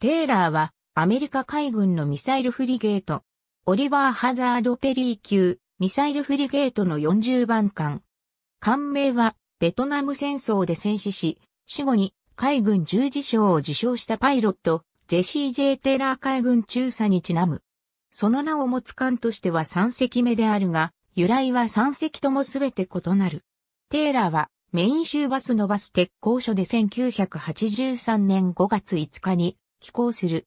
テイラーはアメリカ海軍のミサイルフリゲート、オリバー・ハザード・ペリー級ミサイルフリゲートの40番艦。艦名はベトナム戦争で戦死し、死後に海軍十字章を受章したパイロット、ジェシー・ジェイ・テイラー海軍中佐にちなむ。その名を持つ艦としては3隻目であるが、由来は3隻ともすべて異なる。テイラーはメイン州バスのバス鉄工所で1983年5月5日に寄港する。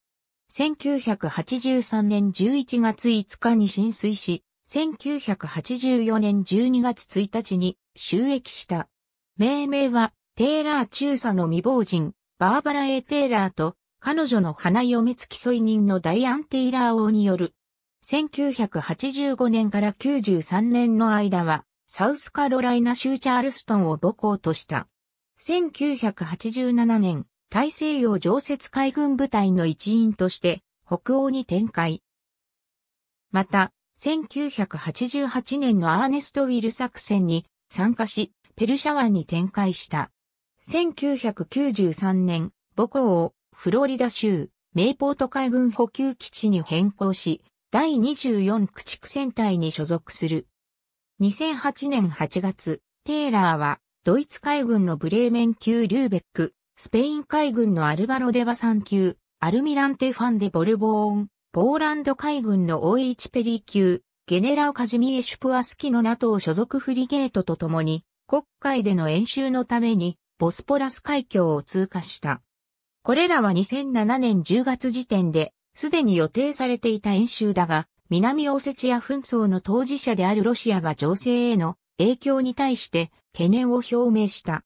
1983年11月5日に浸水し、1984年12月1日に収益した。命名は、テイラー中佐の未亡人、バーバラ・エテイラーと、彼女の花嫁付き添い人のダイアン・テイラー王による。1985年から93年の間は、サウスカロライナ州チャールストンを母校とした。1987年、大西洋常設海軍部隊の一員として北欧に展開。また、1988年のアーネスト・ウィル作戦に参加し、ペルシャ湾に展開した。1993年、母校をフロリダ州、メイポート海軍補給基地に変更し、第24駆逐戦隊に所属する。2008年8月、テイラーは、ドイツ海軍のブレーメン級リューベック、スペイン海軍のアルバロデバ3級、アルミランテファンデボルボーン、ポーランド海軍の OH ペリー級、ゲネラオカジミエシュプアスキの NATO 所属フリゲートとともに、国会での演習のために、ボスポラス海峡を通過した。これらは2007年10月時点で、すでに予定されていた演習だが、南オセチア紛争の当事者であるロシアが情勢への影響に対して懸念を表明した。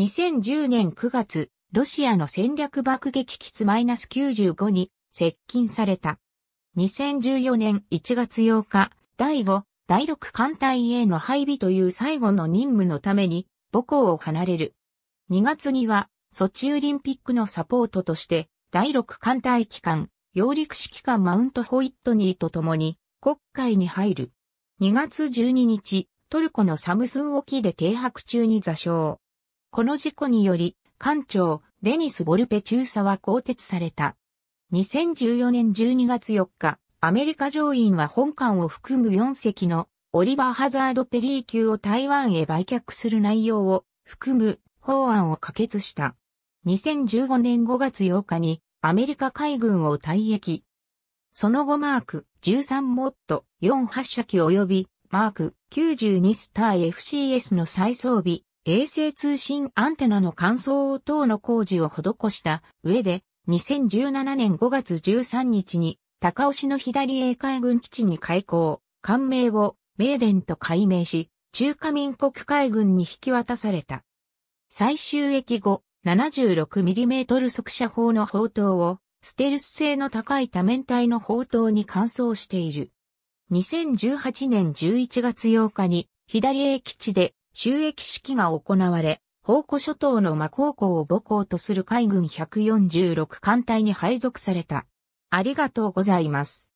2010年9月、ロシアの戦略爆撃機マイナス -95 に接近された。2014年1月8日、第5、第6艦隊への配備という最後の任務のために母校を離れる。2月には、ソチオリンピックのサポートとして、第6艦隊機関、揚陸指揮官マウントホイットニーと共に、国会に入る。2月12日、トルコのサムスン沖で停泊中に座礁。この事故により、艦長、デニス・ボルペ中佐は更迭された。2014年12月4日、アメリカ上院は本艦を含む4隻のオリバー・ハザード・ペリー級を台湾へ売却する内容を含む法案を可決した。2015年5月8日にアメリカ海軍を退役。その後マーク13モット4発射機及びマーク92スター FCS の再装備衛星通信アンテナの乾燥等の工事を施した上で、2017年5月13日に、高尾市の左英海軍基地に開港、艦名を、メーデンと改名し、中華民国海軍に引き渡された。最終駅後、76mm 速射砲の砲塔を、ステルス性の高い多面体の砲塔に乾燥している。2018年11月8日に、左英基地で収益式が行われ、宝庫諸島の魔高校を母校とする海軍146艦隊に配属された。ありがとうございます。